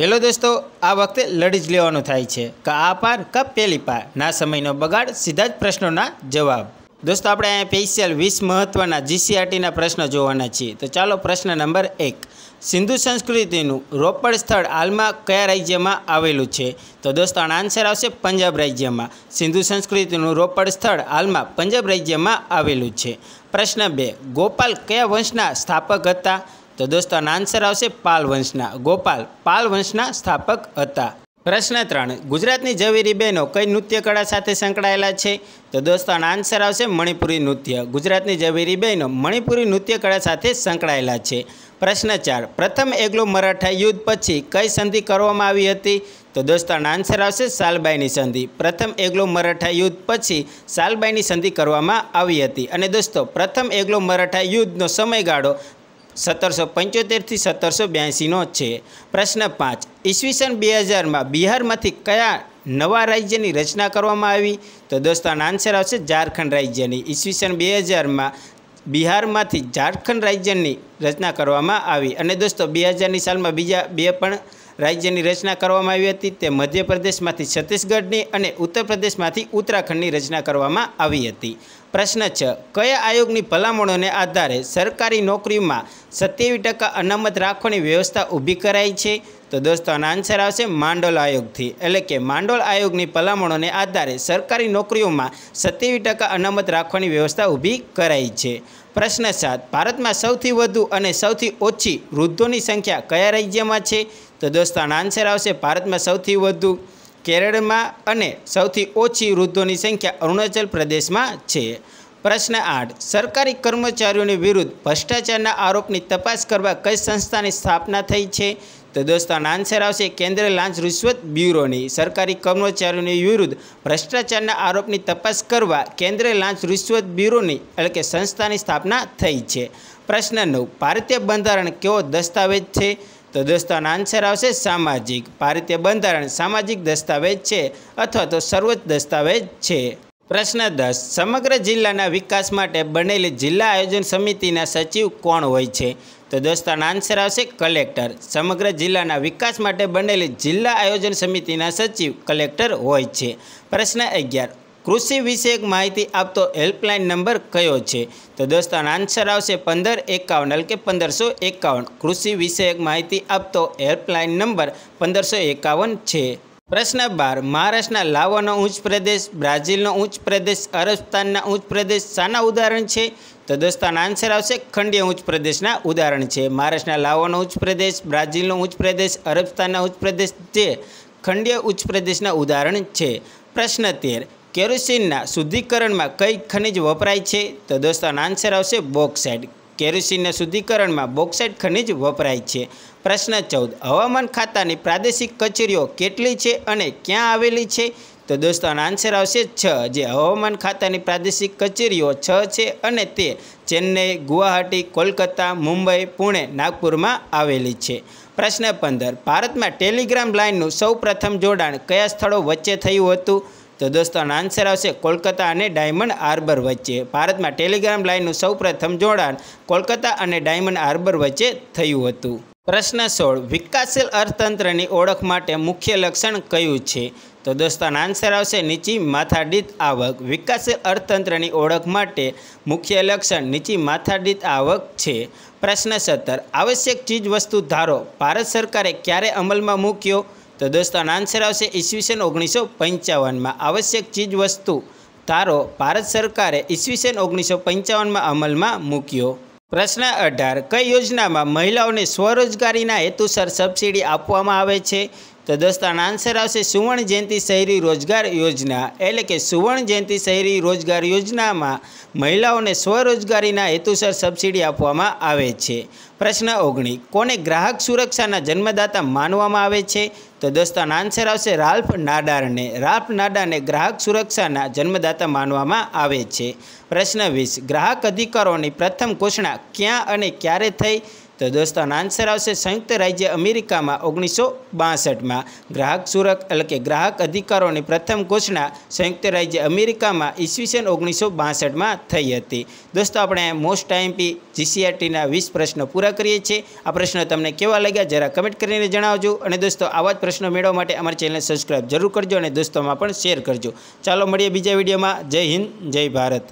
hello દોસ્તો આ વખતે લડી જ લેવાનું થાય છે કે આ પાર કે પેલી પાર ના સમયનો બગાડ સીધા જ પ્રશ્નોના જવાબ દોસ્તો આપણે અહીંયા સ્પેશિયલ વીસ મહત્ત્વના જીસીઆરટીના પ્રશ્નો જોવાના છીએ તો ચાલો પ્રશ્ન નંબર એક સિંધુ સંસ્કૃતિનું રોપડ સ્થળ હાલમાં કયા રાજ્યમાં આવેલું છે તો દોસ્તો આનો આન્સર આવશે પંજાબ રાજ્યમાં સિંધુ સંસ્કૃતિનું રોપડ સ્થળ હાલમાં પંજાબ રાજ્યમાં આવેલું છે પ્રશ્ન બે ગોપાલ કયા વંશના સ્થાપક હતા તો દોસ્તો આનો આન્સર આવશે પાલ વંશના ગોપાલ પાલ વંશના સ્થાપક હતા પ્રશ્ન ત્રણ ગુજરાતની ઝવેરી બહેનો કઈ નૃત્ય કળા સાથે સંકળાયેલા છે તો દોસ્તો આનો આન્સર આવશે મણિપુરી નૃત્ય ગુજરાતની ઝવેરી બહેનો મણિપુરી નૃત્ય કળા સાથે સંકળાયેલા છે પ્રશ્ન ચાર પ્રથમ એગ્લો મરાઠા યુદ્ધ પછી કઈ સંધિ કરવામાં આવી હતી તો દોસ્તો આનો આન્સર આવશે સાલબાઈની સંધિ પ્રથમ એગ્લો મરાઠા યુદ્ધ પછી સાલબાઈની સંધિ કરવામાં આવી હતી અને દોસ્તો પ્રથમ એગ્લો મરાઠા યુદ્ધનો સમયગાળો સત્તરસો પંચોતેરથી સત્તરસો બ્યાસીનો છે પ્રશ્ન પાંચ ઈસવીસન બે હજારમાં બિહારમાંથી કયા નવા રાજ્યની રચના કરવામાં આવી તો દોસ્તાનો આન્સર આવશે ઝારખંડ રાજ્યની ઈસવીસન બે હજારમાં બિહારમાંથી ઝારખંડ રાજ્યની રચના કરવામાં આવી અને દોસ્તો બે હજારની સાલમાં બીજા બે પણ રાજ્યની રચના કરવામાં આવી હતી તે મધ્યપ્રદેશમાંથી છત્તીસગઢની અને ઉત્તર પ્રદેશમાંથી ઉત્તરાખંડની રચના કરવામાં આવી હતી પ્રશ્ન છ કયા આયોગની ભલામણોને આધારે સરકારી નોકરીમાં સત્યાવીસ ટકા અનામત રાખવાની વ્યવસ્થા ઊભી કરાઈ છે તો દોસ્તો આનો આન્સર આવશે માંડોલ આયોગથી એટલે કે માંડોલ આયોગની ભલામણોને આધારે સરકારી નોકરીઓમાં સત્યાવીસ ટકા અનામત રાખવાની વ્યવસ્થા ઊભી કરાઈ છે પ્રશ્ન સાત ભારતમાં સૌથી વધુ અને સૌથી ઓછી વૃદ્ધોની સંખ્યા કયા રાજ્યમાં છે તો દોસ્તો આન્સર આવશે ભારતમાં સૌથી વધુ કેરળમાં અને સૌથી ઓછી વૃદ્ધોની સંખ્યા અરુણાચલ પ્રદેશમાં છે પ્રશ્ન આઠ સરકારી કર્મચારીઓની વિરુદ્ધ ભ્રષ્ટાચારના આરોપની તપાસ કરવા કઈ સંસ્થાની સ્થાપના થઈ છે તો દોસ્તો આન્સર આવશે કેન્દ્ર લાંચ રિશ્વત બ્યુરોની સરકારી કર્મચારીઓની વિરુદ્ધ ભ્રષ્ટાચારના આરોપની તપાસ કરવા કેન્દ્ર લાંચ રિશ્વત બ્યુરોની એટલે કે સંસ્થાની સ્થાપના થઈ છે પ્રશ્ન નવ ભારતીય બંધારણ કેવો દસ્તાવેજ છે તો દોસ્તો આનો આન્સર આવશે સામાજિક ભારતીય બંધારણ સામાજિક દસ્તાવેજ છે અથવા તો સર્વોચ્ચ દસ્તાવેજ છે પ્રશ્ન દસ સમગ્ર જિલ્લાના વિકાસ માટે બનેલી જિલ્લા આયોજન સમિતિના સચિવ કોણ હોય છે તો દોસ્તો આન્સર આવશે કલેક્ટર સમગ્ર જિલ્લાના વિકાસ માટે બનેલી જિલ્લા આયોજન સમિતિના સચિવ કલેક્ટર હોય છે પ્રશ્ન અગિયાર કૃષિ વિષયક માહિતી આપતો હેલ્પલાઇન નંબર કયો છે તો દોસ્તો આન્સર આવશે પંદર એકાવન એટલે કે પંદરસો એકાવન કૃષિ વિષયક માહિતી આપતો હેલ્પલાઇન નંબર પંદરસો એકાવન છે પ્રશ્ન બાર મહારાષ્ટ્રના લાવોનો ઉચ્ચ પ્રદેશ બ્રાઝિલનો ઉચ્ચ પ્રદેશ અરબસ્તાનના ઉચ્ચ પ્રદેશ શાના ઉદાહરણ છે તો દોસ્તો આન્સર આવશે ખંડીય ઉચ્ચ પ્રદેશના ઉદાહરણ છે મહારાષ્ટ્રના લાવોનો ઉચ્ચ પ્રદેશ બ્રાઝિલનો ઉચ્ચ પ્રદેશ અરબસ્તાનના ઉચ્ચ પ્રદેશ જે ખંડીય ઉચ્ચ પ્રદેશના ઉદાહરણ છે પ્રશ્ન તેર કેરોસીનના શુદ્ધિકરણમાં કઈ ખનિજ વપરાય છે તો દોસ્તોનો આન્સર આવશે બોક્સાઇડ કેરોસીનના શુદ્ધિકરણમાં બોક્સાઇડ ખનિજ વપરાય છે પ્રશ્ન ચૌદ હવામાન ખાતાની પ્રાદેશિક કચેરીઓ કેટલી છે અને ક્યાં આવેલી છે તો દોસ્તો આન્સર આવશે છ જે હવામાન ખાતાની પ્રાદેશિક કચેરીઓ છ છે અને તે ચેન્નઈ ગુવાહાટી કોલકાતા મુંબઈ પુણે નાગપુરમાં આવેલી છે પ્રશ્ન પંદર ભારતમાં ટેલિગ્રામ લાઇનનું સૌ જોડાણ કયા સ્થળો વચ્ચે થયું હતું તો દોસ્તો આનો આન્સર આવશે કોલકાતા અને ડાયમંડ હાર્બર વચ્ચે ભારતમાં ટેલિગ્રામ લાઇનનું સૌપ્રથમ જોડાણ કોલકાતા અને ડાયમંડ હાર્બર વચ્ચે થયું હતું પ્રશ્ન સોળ વિકાસશીલ અર્થતંત્રની ઓળખ માટે મુખ્ય લક્ષણ કયું છે તો દોસ્તાનો આન્સર આવશે નીચી માથાદીઠ આવક વિકાસશીલ અર્થતંત્રની ઓળખ માટે મુખ્ય લક્ષણ નીચી માથાદીઠ આવક છે પ્રશ્ન સત્તર આવશ્યક ચીજવસ્તુ ધારો ભારત સરકારે ક્યારે અમલમાં મૂક્યો તો દોસ્તો આનો આન્સર આવશે ઈસવીસન ઓગણીસો પંચાવનમાં આવશ્યક ચીજવસ્તુ તારો ભારત સરકારે ઈસવીસન ઓગણીસો પંચાવનમાં અમલમાં મૂક્યો પ્રશ્ન અઢાર કઈ યોજનામાં મહિલાઓને સ્વરોજગારીના હેતુસર સબસિડી આપવામાં આવે છે તો દોસ્તો આનો આન્સર આવશે સુવર્ણ જયંતિ શહેરી રોજગાર યોજના એટલે કે સુવર્ણ જયંતિ શહેરી રોજગાર યોજનામાં મહિલાઓને સ્વરોજગારીના હેતુસર સબસિડી આપવામાં આવે છે પ્રશ્ન ઓગણી કોને ગ્રાહક સુરક્ષાના જન્મદાતા માનવામાં આવે છે તો દોસ્તો આનો આન્સર આવશે રાલ્ફ નાડારને રાલ્ફ નાડાને ગ્રાહક સુરક્ષાના જન્મદાતા માનવામાં આવે છે પ્રશ્ન વીસ ગ્રાહક અધિકારોની પ્રથમ ઘોષણા ક્યાં અને ક્યારે થઈ તો દોસ્તોનો આન્સર આવશે સંયુક્ત રાજ્ય અમેરિકામાં ઓગણીસો બાસઠમાં ગ્રાહક સુરક એટલે કે ગ્રાહક અધિકારોની પ્રથમ ઘોષણા સંયુક્ત રાજ્ય અમેરિકામાં ઈસવીસન ઓગણીસો બાસઠમાં થઈ હતી દોસ્તો આપણે મોસ્ટ ટાઈમપી જીસીઆરટીના વીસ પ્રશ્નો પૂરા કરીએ છીએ આ પ્રશ્નો તમને કેવા લાગ્યા જરા કમેન્ટ કરીને જણાવજો અને દોસ્તો આવા જ પ્રશ્નો મેળવવા માટે અમારી ચેનલને સબસ્ક્રાઈબ જરૂર કરજો અને દોસ્તોમાં પણ શેર કરજો ચાલો મળીએ બીજા વિડીયોમાં જય હિન્દ જય ભારત